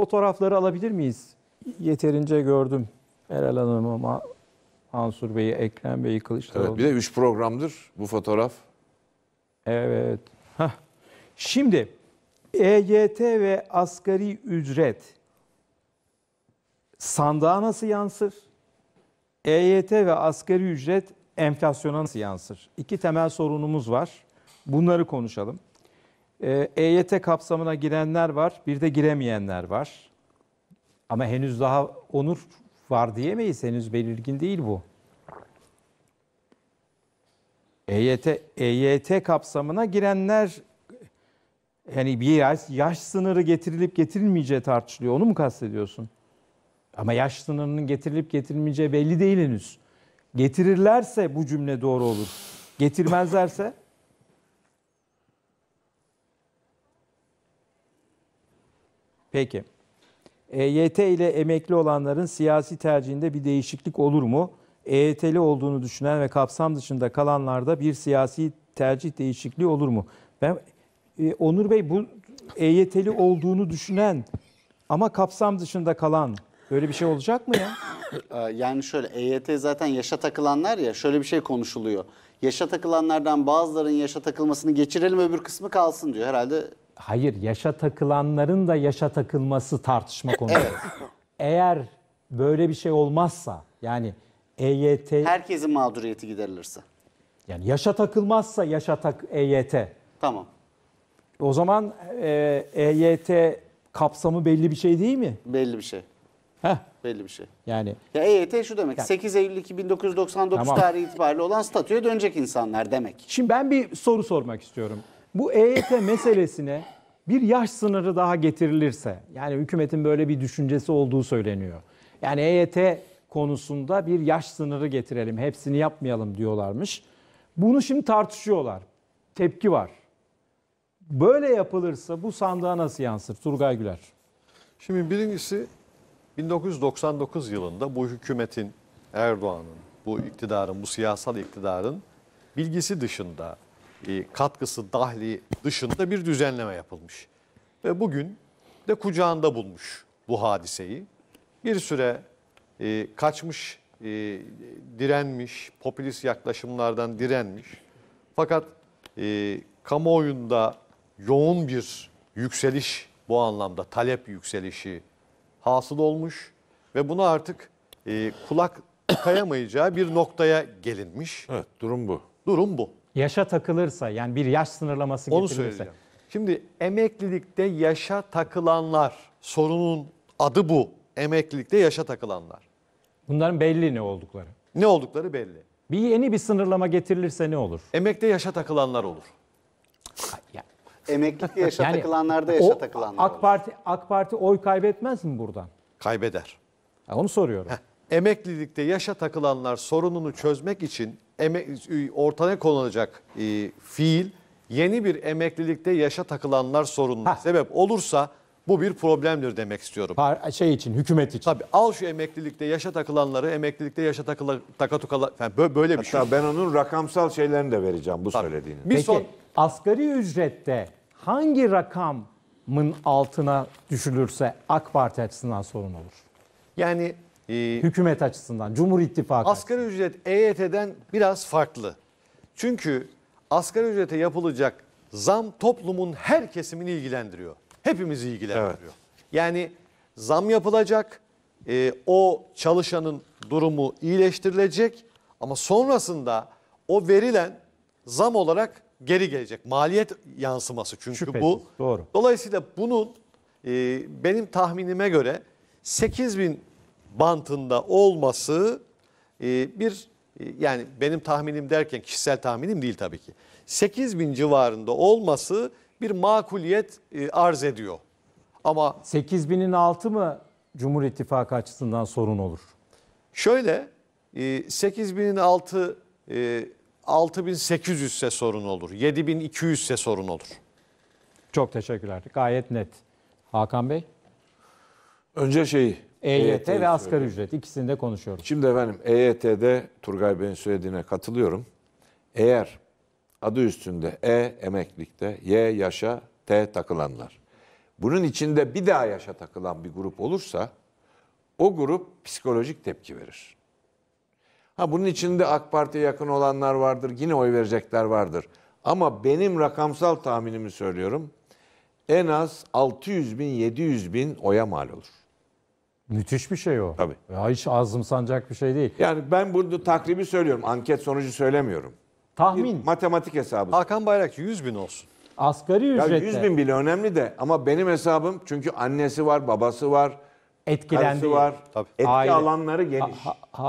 Fotoğrafları alabilir miyiz? Yeterince gördüm Meral Hanım'ı, Ma- Mansur Bey'i, Ekrem Bey'i, Kılıçdaroğlu. Evet, bir de 3 programdır bu fotoğraf. Evet. Hah. Şimdi EYT ve asgari ücret sandığa nasıl yansır? EYT ve asgari ücret enflasyona nasıl yansır? İki temel sorunumuz var. Bunları konuşalım. EYT ee, e kapsamına girenler var, bir de giremeyenler var. Ama henüz daha onur var diyemeyiz. Henüz belirgin değil bu. EYT, EYT kapsamına girenler yani bir yaş, yaş sınırı getirilip getirilmeyeceği tartışılıyor. Onu mu kastediyorsun? Ama yaş sınırının getirilip getirilmeyeceği belli değil henüz. Getirirlerse bu cümle doğru olur. Getirmezlerse Peki. EYT ile emekli olanların siyasi tercihinde bir değişiklik olur mu? EYT'li olduğunu düşünen ve kapsam dışında kalanlarda bir siyasi tercih değişikliği olur mu? Ben e, Onur Bey bu EYT'li olduğunu düşünen ama kapsam dışında kalan böyle bir şey olacak mı ya? Ee, yani şöyle EYT zaten yaşa takılanlar ya şöyle bir şey konuşuluyor. Yaşa takılanlardan bazılarının yaşa takılmasını geçirelim öbür kısmı kalsın diyor. Herhalde Hayır, yaşa takılanların da yaşa takılması tartışma konusu. Evet. Eğer böyle bir şey olmazsa yani EYT... Herkesin mağduriyeti giderilirse. Yani yaşa takılmazsa yaşa tak EYT. Tamam. O zaman e, EYT kapsamı belli bir şey değil mi? Belli bir şey. Heh. Belli bir şey. Yani ya EYT şu demek. Yani, 8 Eylül 2999 tamam. tarihi itibariyle olan statüye dönecek insanlar demek. Şimdi ben bir soru sormak istiyorum. Bu EYT meselesine bir yaş sınırı daha getirilirse, yani hükümetin böyle bir düşüncesi olduğu söyleniyor. Yani EYT konusunda bir yaş sınırı getirelim, hepsini yapmayalım diyorlarmış. Bunu şimdi tartışıyorlar. Tepki var. Böyle yapılırsa bu sandığa nasıl yansır Turgay Güler? Şimdi birincisi 1999 yılında bu hükümetin, Erdoğan'ın, bu iktidarın, bu siyasal iktidarın bilgisi dışında e, katkısı dahli dışında bir düzenleme yapılmış. Ve bugün de kucağında bulmuş bu hadiseyi. Bir süre e, kaçmış, e, direnmiş, popülist yaklaşımlardan direnmiş. Fakat e, kamuoyunda yoğun bir yükseliş bu anlamda talep yükselişi hasıl olmuş ve bunu artık e, kulak kayamayacağı bir noktaya gelinmiş. Evet durum bu. Durum bu. Yaşa takılırsa yani bir yaş sınırlaması Onu getirilirse. söyleyeceğim. Şimdi emeklilikte yaşa takılanlar sorunun adı bu. Emeklilikte yaşa takılanlar. Bunların belli ne oldukları. Ne oldukları belli. Bir yeni bir sınırlama getirilirse ne olur? Emekte yaşa takılanlar olur. Ya, Emeklilikte yaşa Yani takılanlarda yaşa o takılanlar. AK olur. Parti AK Parti oy kaybetmez mi buradan? Kaybeder. Ha, Onu soruyorum emeklilikte yaşa takılanlar sorununu çözmek için ortaya konulacak e, fiil yeni bir emeklilikte yaşa takılanlar sorununa sebep olursa bu bir problemdir demek istiyorum. Par şey için, hükümet için. Tabii al şu emeklilikte yaşa takılanları, emeklilikte yaşa takıla, takatukalar, yani böyle, böyle bir Hatta şey. ben onun rakamsal şeylerini de vereceğim bu Tabii. söylediğini. Bir Peki, son... asgari ücrette hangi rakamın altına düşülürse AK Parti açısından sorun olur? Yani ee, Hükümet açısından, Cumhur İttifakı. Asgari ücret EYT'den biraz farklı. Çünkü asgari ücrete yapılacak zam toplumun her kesimini ilgilendiriyor. Hepimizi ilgilendiriyor. Evet. Yani zam yapılacak, e, o çalışanın durumu iyileştirilecek ama sonrasında o verilen zam olarak geri gelecek. Maliyet yansıması çünkü Şüphesiz, bu. Doğru. Dolayısıyla bunun e, benim tahminime göre 8 bin bantında olması e, bir e, yani benim tahminim derken kişisel tahminim değil tabii ki. 8 bin civarında olması bir makuliyet e, arz ediyor. Ama 8 binin altı mı Cumhur İttifakı açısından sorun olur? Şöyle 8 binin altı 6800 ise sorun olur. 7200 ise sorun olur. Çok teşekkürler. Gayet net. Hakan Bey? Önce şeyi. EYT, EYT ve asgari ücret ikisinde de konuşuyoruz. Şimdi efendim EYT'de Turgay Bey'in söylediğine katılıyorum. Eğer adı üstünde E emeklilikte, Y yaşa, T takılanlar. Bunun içinde bir daha yaşa takılan bir grup olursa o grup psikolojik tepki verir. Ha bunun içinde AK Parti'ye yakın olanlar vardır, yine oy verecekler vardır. Ama benim rakamsal tahminimi söylüyorum en az 600 bin 700 bin oya mal olur. Müthiş bir şey o. Tabii. Ya hiç ağzım sancak bir şey değil. Yani ben burada takribi söylüyorum. Anket sonucu söylemiyorum. Tahmin. Bir matematik hesabı. Hakan Bayrakçı 100 bin olsun. Asgari ücretle. Yani 100 bin bile önemli de ama benim hesabım çünkü annesi var, babası var, etkilendi. karısı var. Tabii. Etki Aile. alanları geniş. Ha, ha,